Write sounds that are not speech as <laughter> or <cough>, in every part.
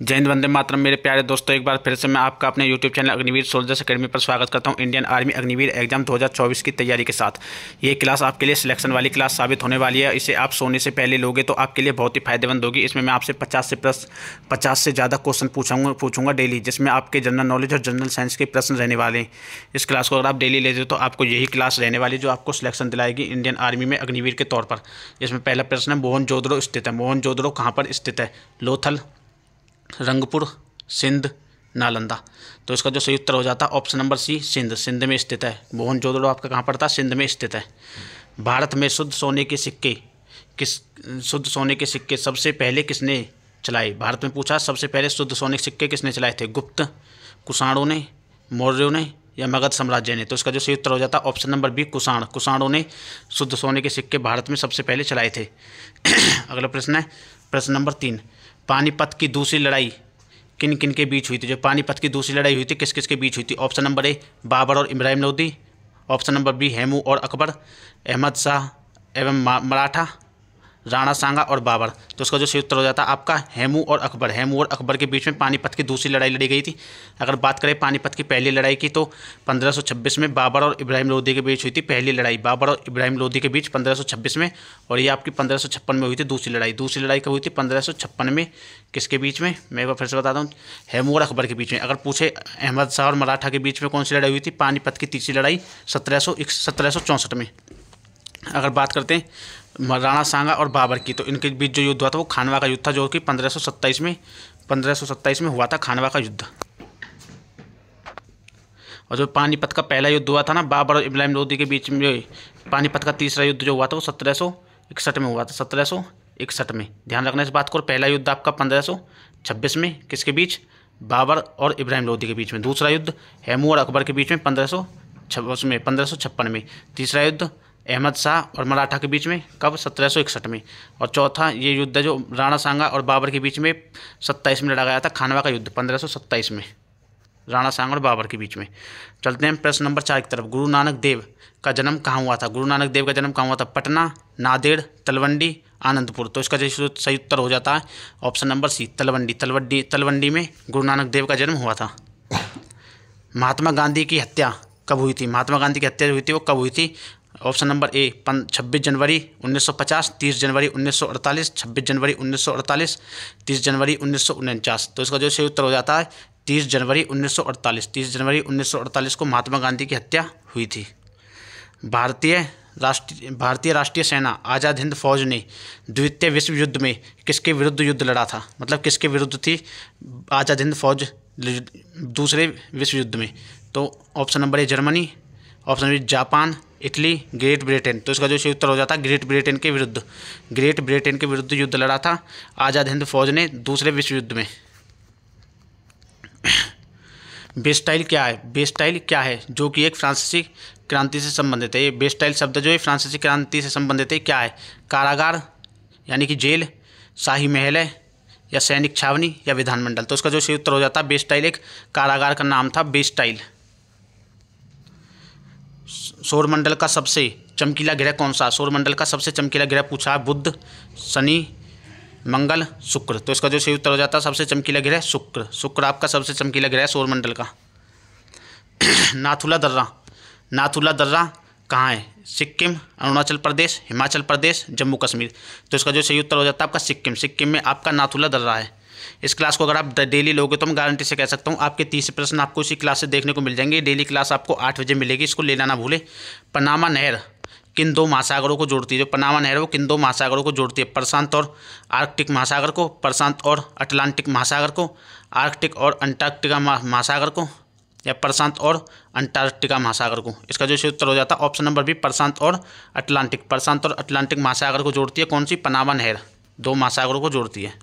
जय हिंद वंदे मातरम मेरे प्यारे दोस्तों एक बार फिर से मैं आपका अपने YouTube channel Agniveer soldiers academy पर स्वागत करता हूं इंडियन आर्मी अग्निवीर एग्जाम 2024 की तैयारी के साथ ये क्लास आपके लिए सिलेक्शन वाली क्लास साबित होने वाली है इसे आप सोने से पहले लोगे तो आपके लिए बहुत ही फायदेमंद होगी इसमें मैं आपसे पचास से प्लस पचास से ज़्यादा क्वेश्चन पूछूंगा पूछूंगा डेली जिसमें आपके जनरल नॉलेज और जनरल साइंस के प्रश्न रहने वाले हैं इस क्लास को अगर आप डेली ले हो तो आपको यही क्लास रहने वाली जो आपको सिलेक्शन दिलाएगी इंडियन आर्मी में अग्निवीर के तौर पर इसमें पहला प्रश्न है मोहन जोदड़ो स्थित है मोहन जोदड़ो कहाँ पर स्थित है लोथल रंगपुर सिंध नालंदा तो इसका जो सही उत्तर हो जाता है option number C Sindh Sindh में स्थित है मोहन जोदड़ो आपका कहाँ पड़ता है सिंध में स्थित है भारत में शुद्ध सोने के सिक्के किस शुद्ध सोने के सिक्के सबसे पहले किसने चलाए भारत में पूछा सबसे पहले शुद्ध सोने के सिक्के किसने चलाए थे गुप्त कुषाणों ने मौर्यों ने या मगध साम्राज्य ने तो इसका जो सही उत्तर हो जाता ऑप्शन नंबर बी कुषाण कुषाणों ने शुद्ध सोने के सिक्के भारत में सबसे पहले चलाए थे <clears throat> अगला प्रश्न है प्रश्न नंबर तीन पानीपत की दूसरी लड़ाई किन किन के बीच हुई थी जो पानीपत की दूसरी लड़ाई हुई थी किस किस के बीच हुई थी ऑप्शन नंबर ए बाबर और Ibrahim Lodi option number B Hemu और अकबर अहमद शाह एवं मराठा राणा सांगा और बाबर तो उसका जो सही उत्तर हो जाता है आपका हेमू और अकबर हेमू और अकबर के बीच में पानीपत की दूसरी लड़ाई लड़ी गई थी अगर बात करें पानीपत की पहली लड़ाई की तो 1526 में बाबर और इब्राहिम लोधी के बीच हुई थी पहली लड़ाई बाबर और इब्राहिम लोधी के बीच 1526 में और ये आपकी पंद्रह में हुई थी दूसरी लड़ाई दूसरी लड़ाई कब हुई थी पंद्रह में किसके बीच में मैं एक बार फिर से बताता हूँ हेमू और अकबर के बीच में अगर पूछे अहमद शाह और मराठा के बीच में कौन सी लड़ाई हुई थी पानीपत की तीसरी लड़ाई सत्रह सौ में अगर बात करते हैं राणा सांगा और बाबर की तो इनके बीच जो युद्ध हुआ था वो खानवा का युद्ध था जो कि सत्ताईस में सत्ताईस में हुआ था खानवा का युद्ध और जो पानीपत का पहला युद्ध हुआ था ना बाबर और इब्राहिम लोधी के बीच में पानीपत का तीसरा युद्ध जो हुआ था वो सत्रह इकसठ में हुआ था सत्रह इकसठ में ध्यान रखना इस बात को पहला युद्ध आपका पंद्रह छब्बीस में किसके बीच बाबर और इब्राहिम लोधी के बीच में दूसरा युद्ध हेमू और अकबर के बीच में पंद्रह सौ में पंद्रह में तीसरा युद्ध अहमद शाह और मराठा के बीच में कब सत्रह में और चौथा ये युद्ध जो राणा सांगा और बाबर के बीच में सत्ताईस में लड़ा गया था खानवा का युद्ध पंद्रह में राणा सांग और बाबर के बीच में चलते हैं प्रश्न नंबर चार की तरफ गुरु नानक देव का जन्म कहाँ हुआ था गुरु नानक देव का जन्म कहाँ हुआ था पटना नादेड़ तलवंडी आनंदपुर तो इसका जो सही उत्तर हो जाता है option number C Talwandi Talwandi Talwandi में गुरु नानक देव का जन्म हुआ था महात्मा गांधी की हत्या कब हुई थी महात्मा गांधी की हत्या हुई थी वो कब हुई थी ऑप्शन नंबर ए पन छब्बीस जनवरी 1950 30 जनवरी 1948 26 जनवरी 1948 30 जनवरी उन्नीस तो इसका जो सही उत्तर हो जाता है 30 जनवरी 1948 30 जनवरी 1948 को महात्मा गांधी की हत्या हुई थी भारतीय राष्ट्रीय भारतीय राष्ट्रीय सेना आज़ाद हिंद फौज ने द्वितीय विश्व युद्ध में किसके विरुद्ध युद्ध लड़ा था मतलब किसके विरुद्ध थी आज़ाद हिंद फौज दूसरे विश्व युद्ध में तो option number A Germany option B Japan Italy Great Britain तो इसका जो सही उत्तर हो जाता है ग्रेट ब्रिटेन के विरुद्ध ग्रेट ब्रिटेन के विरुद्ध युद्ध लड़ा था आज़ाद हिंद फौज ने दूसरे विश्व युद्ध में बेस्टाइल क्या है बेस्टाइल क्या है जो कि एक फ्रांसीसी क्रांति से संबंधित है ये बेस्टाइल शब्द जो है फ्रांसीसी क्रांति से संबंधित है क्या है कारागार यानी कि जेल शाही महल है या सैनिक छावनी या विधानमंडल तो उसका जो सही उत्तर हो जाता है बेस्टाइल एक कारागार का नाम था बेस्टाइल सौरमंडल का सबसे चमकीला ग्रह कौन सा सौरमंडल का सबसे चमकीला ग्रह पूछा है बुद्ध शनि मंगल शुक्र तो इसका जो सही उत्तर हो जाता है सबसे चमकीला ग्रह शुक्र शुक्र आपका सबसे चमकीला ग्रह सौरमंडल का <clears throat> नाथुला दर्रा नाथुला दर्रा कहाँ है सिक्किम अरुणाचल प्रदेश हिमाचल प्रदेश जम्मू कश्मीर तो इसका जो सही उत्तर हो जाता है आपका सिक्किम सिक्किम में आपका नाथुला दर्रा है इस क्लास को अगर आप डेली लोगे तो मैं गारंटी से कह सकता हूँ आपके तीस प्रश्न आपको इसी क्लास से देखने को मिल जाएंगे डेली क्लास आपको आठ बजे मिलेगी इसको लेना ना भूलें पनामा नहर किन दो महासागरों को जोड़ती है जो पनामा नहर वो किन दो महासागरों को जोड़ती है प्रशांत और आर्कटिक महासागर को प्रशांत और अटलांटिक महासागर को आर्कटिक और अंटार्कटिका महासागर को या प्रशांत और अंटार्कटिका महासागर को इसका जो उत्तर हो जाता है ऑप्शन नंबर बी प्रशांत और अटलांटिक प्रशांत और अटलांटिक महासागर को जोड़ती है कौन सी पनामा नहर दो महासागरों को जोड़ती है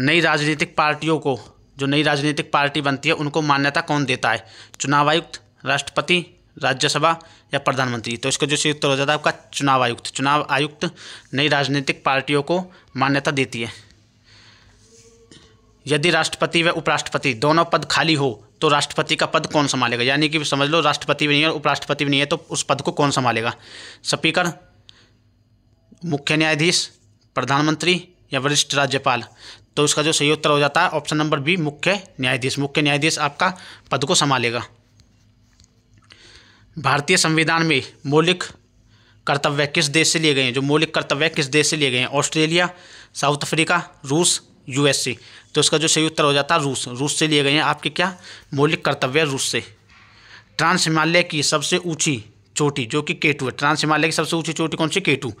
नई राजनीतिक पार्टियों को जो नई राजनीतिक पार्टी बनती है उनको मान्यता कौन देता है चुनाव आयुक्त राष्ट्रपति राज्यसभा या प्रधानमंत्री तो इसका जो सही उत्तर हो जाता है आपका चुनाव आयुक्त चुनाव आयुक्त नई राजनीतिक पार्टियों को मान्यता देती है यदि राष्ट्रपति व उपराष्ट्रपति दोनों पद खाली हो तो राष्ट्रपति का पद कौन संभालेगा यानी कि समझ लो राष्ट्रपति भी नहीं है उपराष्ट्रपति भी नहीं है तो उस पद को कौन संभालेगा स्पीकर मुख्य न्यायाधीश प्रधानमंत्री या वरिष्ठ राज्यपाल तो उसका जो सही उत्तर हो जाता है ऑप्शन नंबर बी मुख्य न्यायाधीश मुख्य न्यायाधीश आपका पद को संभालेगा भारतीय संविधान में मौलिक कर्तव्य किस देश से लिए गए हैं जो मौलिक कर्तव्य किस देश से लिए गए हैं ऑस्ट्रेलिया साउथ अफ्रीका रूस यूएसए तो उसका जो सही उत्तर हो जाता है रूस रूस से लिए गए हैं आपके क्या मौलिक कर्तव्य रूस से ट्रांस हिमालय की सबसे ऊंची चोटी जो कि केटू है ट्रांस हिमालय की सबसे ऊंची चोटी कौन सी केटू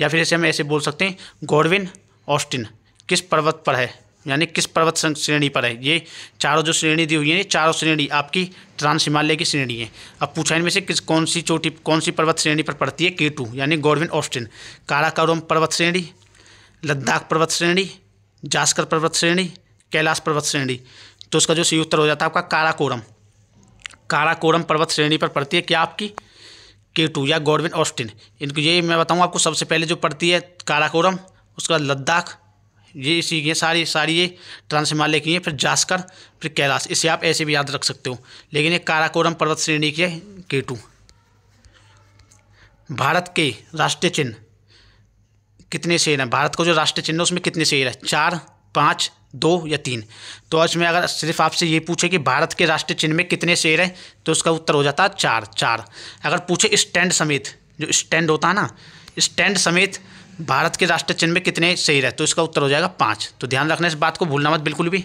या फिर इसे हम ऐसे बोल सकते हैं गोडविन ऑस्टिन किस पर्वत पर है यानी किस पर्वत श्रेणी पर है ये चारों जो श्रेणी दी हुई है ये चारों श्रेणी आपकी ट्रांस हिमालय की श्रेणी है अब पूछा इनमें से किस कौन सी चोटी कौन सी पर्वत श्रेणी पर पड़ती है के टू यानी गोरविन ऑस्टिन काराकोरम पर्वत श्रेणी लद्दाख पर्वत श्रेणी जास्कर पर्वत श्रेणी कैलाश पर्वत श्रेणी तो उसका जो सही उत्तर हो जाता है आपका काराकोरम काराकोरम पर्वत श्रेणी पर पड़ती है क्या आपकी के टू या गोरविन ऑस्टिन इनको ये मैं बताऊँ आपको सबसे पहले जो पड़ती है काराकोरम उसके बाद लद्दाख ये इसी ये सारी सारी ये ट्रांस हिमालय की हैं फिर जास्कर फिर कैलाश इसे आप ऐसे भी याद रख सकते हो लेकिन ये काराकोरम पर्वत श्रेणी के टू भारत के राष्ट्रीय चिन्ह कितने शेर हैं भारत का जो राष्ट्रीय चिन्ह है उसमें कितने शेर है चार पाँच दो या तीन तो आज मैं अगर सिर्फ आपसे ये पूछे कि भारत के राष्ट्रीय चिन्ह में कितने शेर हैं तो उसका उत्तर हो जाता है चार चार अगर पूछे स्टैंड समेत जो स्टैंड होता है ना स्टैंड समेत भारत के राष्ट्र चिन्ह में कितने सही रहे तो इसका उत्तर हो जाएगा पाँच तो ध्यान रखना इस बात को भूलना मत बिल्कुल भी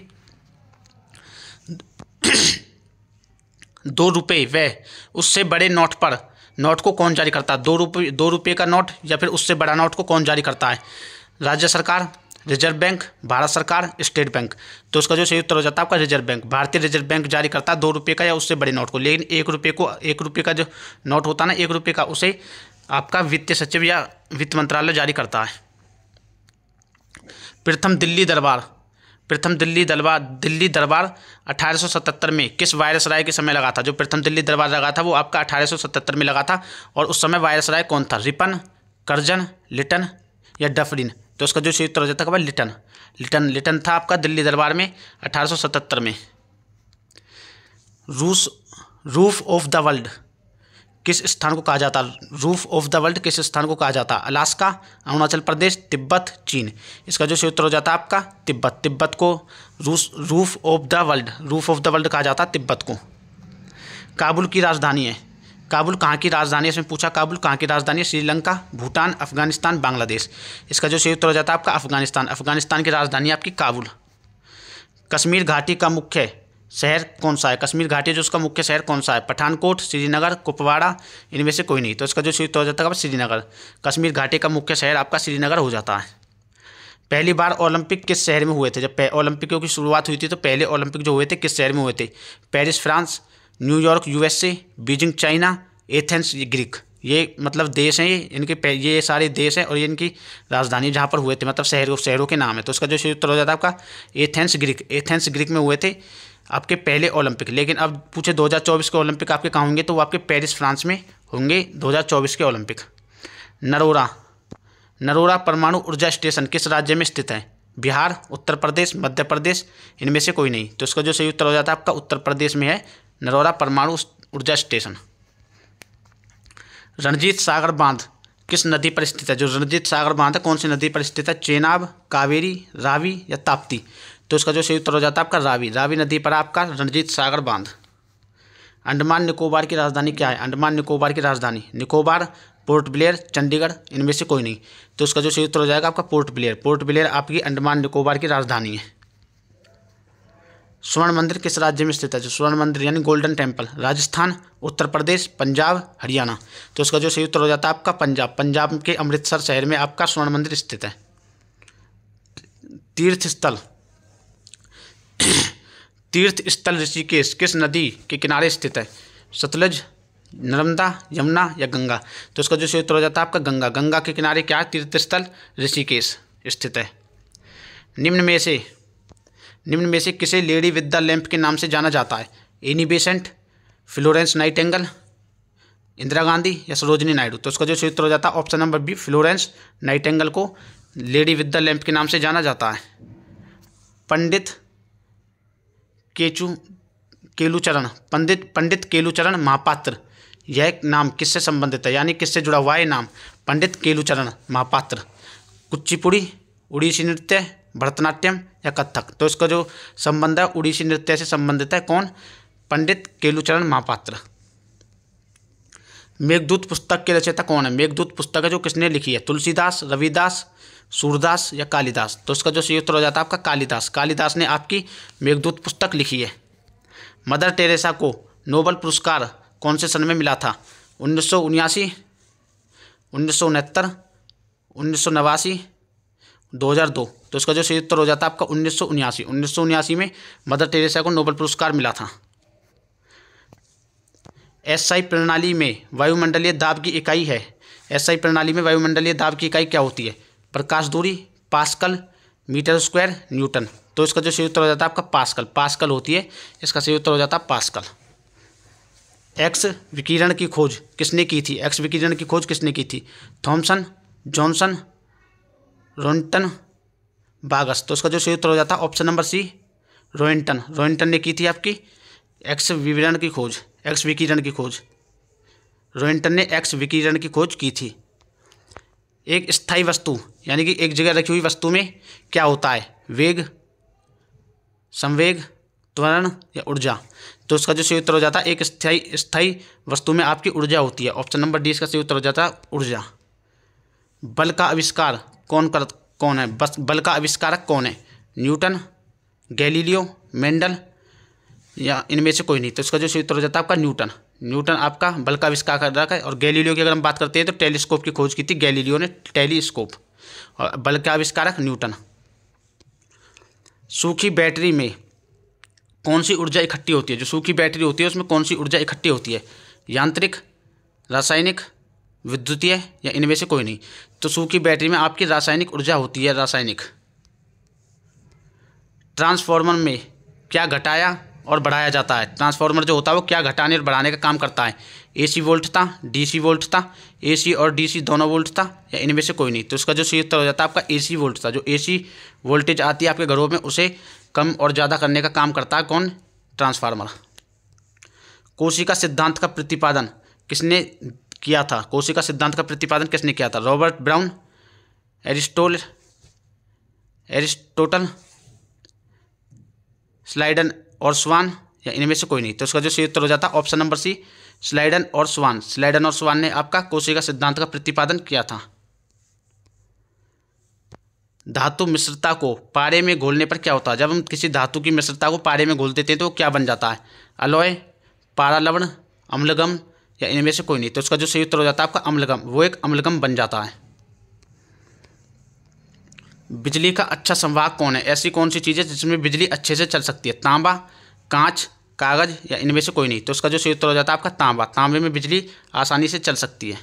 दो रुपये वह उससे बड़े नोट पर नोट को कौन जारी करता है दो रुपये दो रुपये का नोट या फिर उससे बड़ा नोट को कौन जारी करता है राज्य सरकार रिजर्व बैंक भारत सरकार स्टेट बैंक तो उसका जो सही उत्तर हो जाता है आपका रिजर्व बैंक भारतीय रिजर्व बैंक जारी करता है दो रुपये का या उससे बड़े नोट को लेकिन एक रुपये को एक रुपये का जो नोट होता है ना एक रुपये का उसे आपका वित्त सचिव या वित्त मंत्रालय जारी करता है प्रथम दिल्ली दरबार प्रथम दिल्ली दरबार दिल्ली दरबार 1877 में किस वायरस राय के समय लगा था जो प्रथम दिल्ली दरबार लगा था वो आपका 1877 में लगा था और उस समय वायरस राय कौन था रिपन करजन लिटन या डफरिन तो उसका जो उत्तर हो जाता था लिटन लिटन लिटन था आपका दिल्ली दरबार में 1877 में रूस रूफ ऑफ द वर्ल्ड किस स्थान को कहा जाता है रूफ ऑफ द वर्ल्ड किस स्थान को कहा जाता है अलास्का अरुणाचल प्रदेश तिब्बत चीन इसका जो सही उत्तर हो जाता है आपका तिब्बत तिब्बत को रूस roof of the world roof of the world कहा जाता है तिब्बत को काबुल की राजधानी है काबुल कहाँ की राजधानी है इसमें पूछा काबुल कहाँ की राजधानी है श्रीलंका भूटान अफगानिस्तान बांग्लादेश इसका जो सही उत्तर हो जाता है आपका अफगानिस्तान अफगानिस्तान की राजधानी आपकी काबुल कश्मीर घाटी का मुख्य शहर कौन सा है कश्मीर घाटी जो उसका मुख्य शहर कौन सा है पठानकोट श्रीनगर कुपवाड़ा इनमें से कोई नहीं तो इसका जो शुरू हो जाता है श्रीनगर कश्मीर घाटी का मुख्य शहर आपका श्रीनगर हो जाता है पहली बार ओलंपिक किस शहर में हुए थे जब ओलंपिकों की शुरुआत हुई थी तो पहले ओलंपिक जो हुए थे किस शहर में हुए थे Paris France New York USA Beijing China Athens Greek ये मतलब देश हैं ये इनके ये सारे देश हैं और ये इनकी राजधानी जहाँ पर हुए थे मतलब शहरों शहरों के नाम है तो इसका जो उत्तर हो जाता है आपका एथेंस ग्रीक एथेंस ग्रीक में हुए थे आपके पहले ओलंपिक लेकिन अब पूछे 2024 के ओलंपिक आपके कहाँ होंगे तो वो आपके पेरिस फ्रांस में होंगे 2024 के ओलंपिक नरोरा नरोरा परमाणु ऊर्जा स्टेशन किस राज्य में स्थित है बिहार उत्तर प्रदेश मध्य प्रदेश इनमें से कोई नहीं तो इसका जो सही उत्तर हो जाता है आपका उत्तर प्रदेश में है नरोरा परमाणु ऊर्जा स्टेशन रणजीत सागर बांध किस नदी पर स्थित है जो रणजीत सागर बांध है कौन सी नदी पर स्थित है चेनाब कावेरी रावी या ताप्ती तो इसका जो सही उत्तर हो जाता है आपका रावी रावी नदी पर आपका रणजीत सागर बांध अंडमान निकोबार की राजधानी क्या है अंडमान निकोबार की राजधानी निकोबार पोर्ट ब्लेयर चंडीगढ़ इनमें से कोई नहीं तो उसका जो सही उत्तर हो जाएगा आपका पोर्ट ब्लेयर पोर्ट ब्लेयर आपकी अंडमान निकोबार की राजधानी है स्वर्ण मंदिर किस राज्य में स्थित है जो स्वर्ण मंदिर यानी गोल्डन टेम्पल राजस्थान उत्तर प्रदेश पंजाब हरियाणा तो उसका जो सही उत्तर हो जाता है आपका पंजाब पंजाब के अमृतसर शहर में आपका स्वर्ण मंदिर स्थित है तीर्थ स्थल तीर्थ स्थल ऋषिकेश किस नदी के किनारे स्थित है सतलज नर्मदा यमुना या गंगा तो इसका जो उत्तर हो जाता है आपका गंगा गंगा के किनारे क्या है तीर्थ स्थल ऋषिकेश स्थित है निम्न में से निम्न में से किसे लेडी विद द लैंप के नाम से जाना जाता है Annie Besant Florence Nightingale Indira Gandhi या सरोजनी नायडू तो उसका जो उत्तर हो जाता है option number B Florence Nightingale को लेडी विद द लैंप के नाम से जाना जाता है पंडित केचू केलुचरण पंडित पंडित केलुचरण महापात्र यह नाम किससे संबंधित है यानी किससे जुड़ा हुआ है नाम पंडित केलुचरण महापात्र कुचिपुड़ी उड़ीसी नृत्य भरतनाट्यम या कथक तो इसका जो संबंध है उड़ीसी नृत्य से संबंधित है कौन पंडित केलुचरण महापात्र मेघदूत पुस्तक के रचयिता कौन है मेघदूत पुस्तक है जो किसने लिखी है तुलसीदास रविदास सूरदास या कालिदास तो इसका जो सही उत्तर हो जाता है आपका कालिदास कालिदास ने आपकी मेघदूत पुस्तक लिखी है मदर टेरेसा को नोबल पुरस्कार कौन से सन में मिला था उन्नीस सौ उन्यासी उन्नीस सौ उनहत्तर उन्नीस सौ नवासी दो हज़ार दो तो इसका जो सही उत्तर हो जाता है आपका उन्नीस सौ उन्यासी उन्नीस सौ उन्यासी में मदर टेरेसा को नोबल पुरस्कार मिला था एसआई प्रणाली में वायुमंडलीय दाब की इकाई है एसआई प्रणाली में वायुमंडलीय दाब की इकाई क्या होती है प्रकाश दूरी पास्कल मीटर स्क्वायर न्यूटन तो इसका जो सही उत्तर हो जाता है आपका पास्कल पास्कल होती है इसका सही उत्तर हो जाता है पास्कल एक्स विकिरण की खोज किसने की थी एक्स विकिरण की खोज किसने की थी थॉमसन जॉनसन रोनटन बागस तो इसका जो सही उत्तर हो जाता है ऑप्शन नंबर सी रोइंटन रोइंटन ने की थी आपकी एक्स विवरण की खोज एक्स विकिरण की खोज रोइंटन ने एक्स विकिरण की खोज की थी एक स्थायी वस्तु यानी कि एक जगह रखी हुई वस्तु में क्या होता है वेग संवेग त्वरण या ऊर्जा तो इसका जो सही उत्तर हो जाता है एक स्थाई स्थाई वस्तु में आपकी ऊर्जा होती है ऑप्शन नंबर डी इसका सही उत्तर हो जाता है ऊर्जा बल का आविष्कार कौन कर कौन है बस बल का आविष्कारक कौन है न्यूटन गैलीलियो मेंडल या इनमें से कोई नहीं तो इसका जो सूत्र हो जाता है आपका न्यूटन न्यूटन आपका बल का आविष्कार कर रखा है और गैलीलियो की अगर हम बात करते हैं तो टेलीस्कोप की खोज की थी गैलीलियो ने टेलीस्कोप और बल का आविष्कारक न्यूटन सूखी बैटरी में कौन सी ऊर्जा इकट्ठी होती है जो सूखी बैटरी होती है उसमें कौन सी ऊर्जा इकट्ठी होती है यांत्रिक रासायनिक विद्युतीय या इनमें से कोई नहीं तो सूखी बैटरी में आपकी रासायनिक ऊर्जा होती है रासायनिक ट्रांसफार्मर में क्या घटाया और बढ़ाया जाता है ट्रांसफार्मर जो होता है वो क्या घटाने और बढ़ाने का काम करता है एसी वोल्ट था डीसी वोल्ट था एसी और डीसी दोनों वोल्ट था या इनमें से कोई नहीं तो उसका जो सही उत्तर हो जाता है आपका एसी वोल्ट था जो एसी वोल्टेज आती है आपके घरों में उसे कम और ज़्यादा करने का काम करता है कौन ट्रांसफार्मर कोशिका सिद्धांत का प्रतिपादन किसने किया था कोशिका सिद्धांत का प्रतिपादन किसने किया था Robert Brown Aristotle Aristotle Schleiden और स्वान या इनमें से कोई नहीं तो इसका जो सही उत्तर हो जाता ऑप्शन नंबर सी स्लाइडन और स्वान स्लाइडन और स्वान ने आपका कोशिका सिद्धांत का प्रतिपादन किया था धातु मिश्रता को पारे में घोलने पर क्या होता है जब हम किसी धातु की मिश्रता को पारे में घोल देते हैं तो क्या बन जाता है अलोय पारा लवण अम्लगम या इनमें से कोई नहीं तो उसका जो सही उत्तर हो जाता है आपका अम्लगम वो एक अम्लगम बन जाता है बिजली का अच्छा संवाहक कौन है ऐसी कौन सी चीज़ें जिसमें बिजली अच्छे से चल सकती है तांबा कांच कागज़ या इनमें से कोई नहीं तो उसका जो सही उत्तर हो जाता है आपका तांबा तांबे में बिजली आसानी से चल सकती है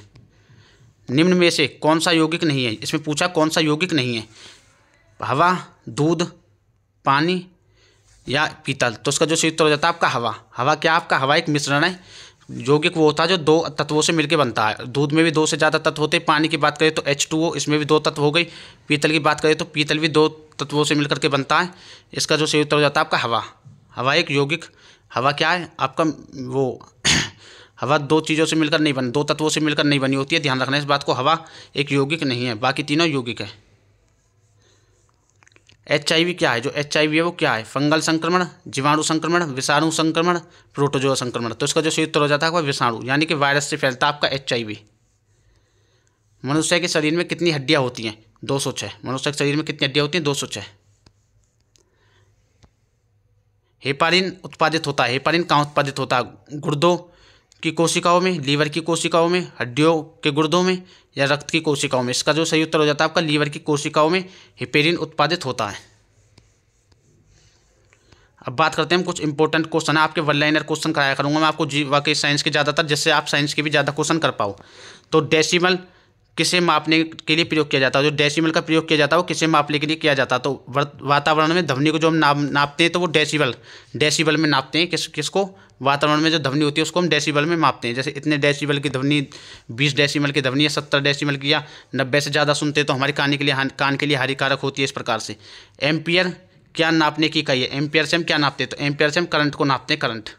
निम्न में से कौन सा यौगिक नहीं है इसमें पूछा कौन सा यौगिक नहीं है हवा दूध पानी या पीतल तो उसका जो सही उत्तर हो जाता है आपका हवा हवा क्या आपका हवा एक मिश्रण है यौगिक वो होता है जो दो तत्वों से मिलकर बनता है दूध में भी दो से ज़्यादा तत्व होते हैं पानी की बात करें तो एच टू ओ इसमें भी दो तत्व हो गई पीतल की बात करें तो पीतल भी दो तत्वों से मिलकर के बनता है इसका जो सही उत्तर हो जाता है आपका हवा हवा एक यौगिक हवा क्या है आपका वो <clears throat> हवा दो चीज़ों से मिलकर नहीं बन दो तत्वों से मिलकर नहीं बनी होती है ध्यान रखना इस बात को हवा एक यौगिक नहीं है बाकी तीनों यौगिक है एच क्या है जो एच है वो क्या है फंगल संक्रमण जीवाणु संक्रमण विषाणु संक्रमण प्रोटोजो संक्रमण तो इसका जो सही उत्तर हो जाता है वह विषाणु यानी कि वायरस से फैलता है आपका एच मनुष्य के शरीर में कितनी हड्डियाँ होती हैं दो सौ छः मनुष्य के शरीर में कितनी हड्डियाँ होती हैं दो सौ छः हेपारिन उत्पादित होता है हेपारिन कहाँ उत्पादित होता है गुर्दों की कोशिकाओं में लीवर की कोशिकाओं में हड्डियों के गुर्दों में या रक्त की कोशिकाओं में इसका जो सही उत्तर हो जाता है आपका लीवर की कोशिकाओं में हिपेरिन उत्पादित होता है अब बात करते हैं कुछ इंपॉर्टेंट क्वेश्चन है आपके वन लाइनर क्वेश्चन कराया करूंगा मैं आपको जी वाकई साइंस के ज़्यादातर जिससे आप साइंस के भी ज़्यादा क्वेश्चन कर पाओ तो डेसिमल किसे मापने के लिए प्रयोग किया जाता है जो डेसिमल का प्रयोग किया जाता है वो किसे मापने के लिए किया जाता है तो वातावरण में ध्वनि को जो हम नाप नापते हैं तो वो डेसिबल डेसिबल में नापते हैं किस किसको वातावरण में जो ध्वनि होती है उसको हम डेसिबल में मापते हैं जैसे इतने डेसिबल की ध्वनि बीस डेसिबल की ध्वनि या सत्तर डेसिबल की या नब्बे से ज़्यादा सुनते हैं तो हमारे कान के लिए कान के लिए हानिकारक होती है इस प्रकार से एम्पियर क्या नापने की कही है एम्पियर से हम क्या नापते हैं तो एम्पियर से हम करंट को नापते हैं करंट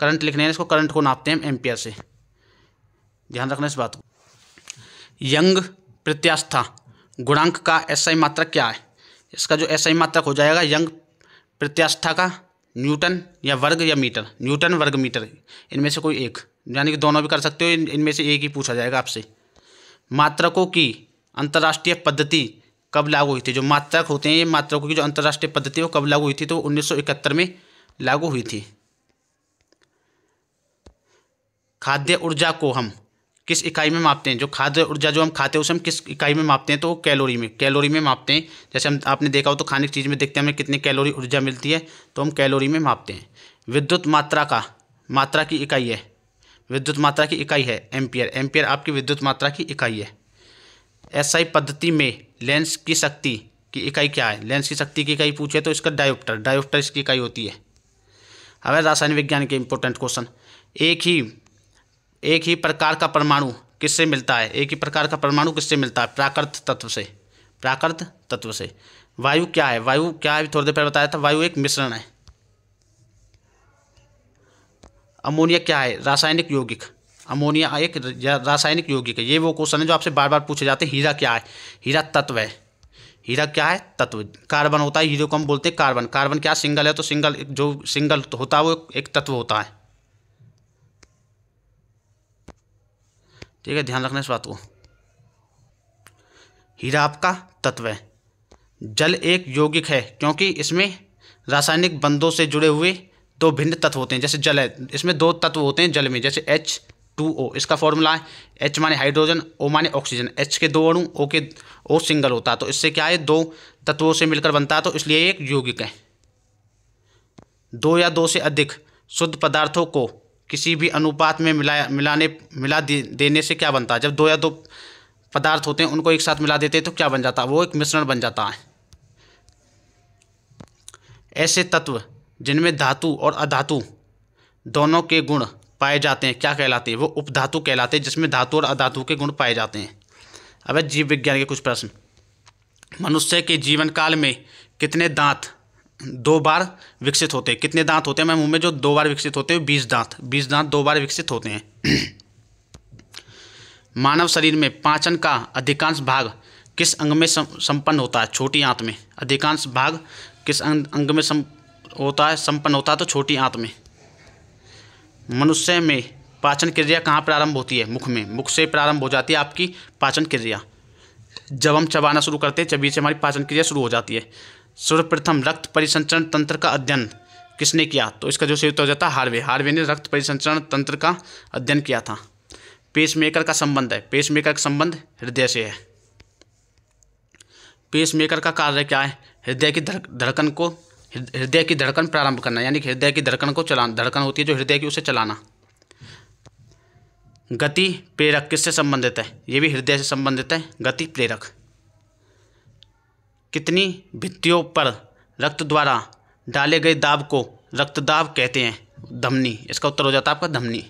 करंट लिखने हैं इसको करंट को नापते हैं हम एम्पियर से ध्यान रखना इस बात को यंग प्रत्यास्था गुणांक का एसआई मात्रक क्या है इसका जो एसआई मात्रक हो जाएगा यंग प्रत्यास्था का न्यूटन या वर्ग या मीटर न्यूटन वर्ग मीटर इनमें से कोई एक यानी कि दोनों भी कर सकते हो इनमें से एक ही पूछा जाएगा आपसे मात्रकों की अंतर्राष्ट्रीय पद्धति कब लागू हुई थी जो मात्रक होते हैं ये मात्रकों की जो अंतर्राष्ट्रीय पद्धति है वो कब लागू हुई थी तो 1971 में लागू हुई थी खाद्य ऊर्जा को हम किस इकाई में मापते हैं जो खाद्य ऊर्जा जो हम खाते हैं उसे हम किस इकाई में मापते हैं तो कैलोरी में कैलोरी में मापते हैं जैसे हम आपने देखा हो तो खाने की चीज़ में देखते हैं हमें कितनी कैलोरी ऊर्जा मिलती है तो हम कैलोरी में मापते हैं विद्युत मात्रा का मात्रा की इकाई है विद्युत मात्रा की इकाई है एम्पियर एम्पियर आपकी विद्युत मात्रा की इकाई है एसआई पद्धति में लेंस की शक्ति की इकाई क्या है लेंस की शक्ति की इकाई पूछे तो इसका डायोप्टर डायोप्टर इसकी इकाई होती है अब रासायनिक विज्ञान के इंपॉर्टेंट क्वेश्चन एक ही एक ही प्रकार का परमाणु किससे मिलता है एक ही प्रकार का परमाणु किससे मिलता है प्राकृत तत्व से प्राकृत तत्व से वायु क्या है वायु क्या है थोड़ी देर पहले बताया था वायु एक मिश्रण है अमोनिया क्या है रासायनिक यौगिक अमोनिया एक रासायनिक यौगिक है ये वो क्वेश्चन है जो आपसे बार बार पूछे जाते हैं हीरा क्या है हीरा तत्व है हीरा क्या है तत्व कार्बन होता है हीरो को हम बोलते हैं कार्बन कार्बन क्या सिंगल है तो सिंगल जो सिंगल होता है वो एक तत्व होता है ठीक है ध्यान रखना इस बात को हीरा आपका तत्व है जल एक यौगिक है क्योंकि इसमें रासायनिक बंधों से जुड़े हुए दो भिन्न तत्व होते हैं जैसे जल है इसमें दो तत्व होते हैं जल में जैसे एच टू ओ इसका फॉर्मूला है एच माने हाइड्रोजन ओ माने ऑक्सीजन एच के दो अणु ओ के ओ सिंगल होता है तो इससे क्या है दो तत्वों से मिलकर बनता है तो इसलिए एक यौगिक है दो या दो से अधिक शुद्ध पदार्थों को किसी भी अनुपात में मिलाया मिलाने मिला दे, देने से क्या बनता है जब दो या दो पदार्थ होते हैं उनको एक साथ मिला देते हैं तो क्या बन जाता है वो एक मिश्रण बन जाता है ऐसे तत्व जिनमें धातु और अधातु दोनों के गुण पाए जाते हैं क्या कहलाते हैं वो उपधातु कहलाते हैं जिसमें धातु और अधातु के गुण पाए जाते हैं अब जीव विज्ञान के कुछ प्रश्न मनुष्य के जीवन काल में कितने दांत दो बार विकसित होते हैं कितने दांत होते हैं मैं मुंह में जो दो बार विकसित होते हैं बीस दांत बीस दांत दो बार विकसित होते हैं <clears throat> मानव शरीर में पाचन का अधिकांश भाग किस अंग में संपन्न होता है छोटी आंत में अधिकांश भाग किस अं-, अंग में होता है संपन्न होता है तो छोटी आंत में मनुष्य में पाचन क्रिया कहाँ प्रारंभ होती है मुख में मुख से प्रारंभ हो जाती है आपकी पाचन क्रिया जब हम चबाना शुरू करते हैं चबी से हमारी पाचन क्रिया शुरू हो जाती है सर्वप्रथम रक्त परिसंचरण तंत्र का अध्ययन किसने किया तो इसका जो सही उत्तर हो जाता है हार्वे हार्वे ने रक्त परिसंचरण तंत्र का अध्ययन किया था पेसमेकर का संबंध है पेसमेकर का संबंध हृदय से है पेसमेकर का कार्य क्या है हृदय की धड़कन को हृदय की धड़कन प्रारंभ करना यानी कि हृदय की धड़कन को चलाना धड़कन होती है जो हृदय की उसे चलाना गति प्रेरक किससे संबंधित है ये भी हृदय से संबंधित है गति प्रेरक कितनी भित्तियों पर रक्त द्वारा डाले गए दाब को रक्तदाब कहते हैं धमनी इसका उत्तर हो जाता है आपका धमनी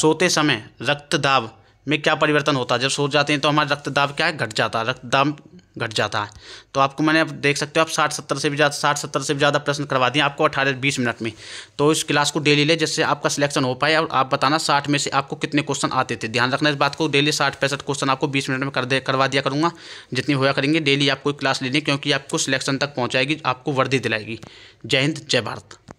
सोते समय रक्तदाब में क्या परिवर्तन होता है जब सो जाते हैं तो हमारा रक्तदाब क्या है घट जाता है रक्तदाब घट जाता है तो आपको मैंने आप देख सकते हो आप साठ सत्तर से भी ज़्यादा साठ सत्तर से भी ज़्यादा प्रश्न करवा दिए आपको अठारह बीस मिनट में तो इस क्लास को डेली ले जिससे आपका सिलेक्शन हो पाए और आप बताना साठ में से आपको कितने क्वेश्चन आते थे ध्यान रखना इस बात को डेली साठ पैंसठ क्वेश्चन आपको बीस मिनट में कर दे करवा दिया करूँगा जितनी होया करेंगे डेली आपको क्लास लेनी क्योंकि आपको सिलेक्शन तक पहुँचाएगी आपको वर्दी दिलाएगी जय हिंद जय भारत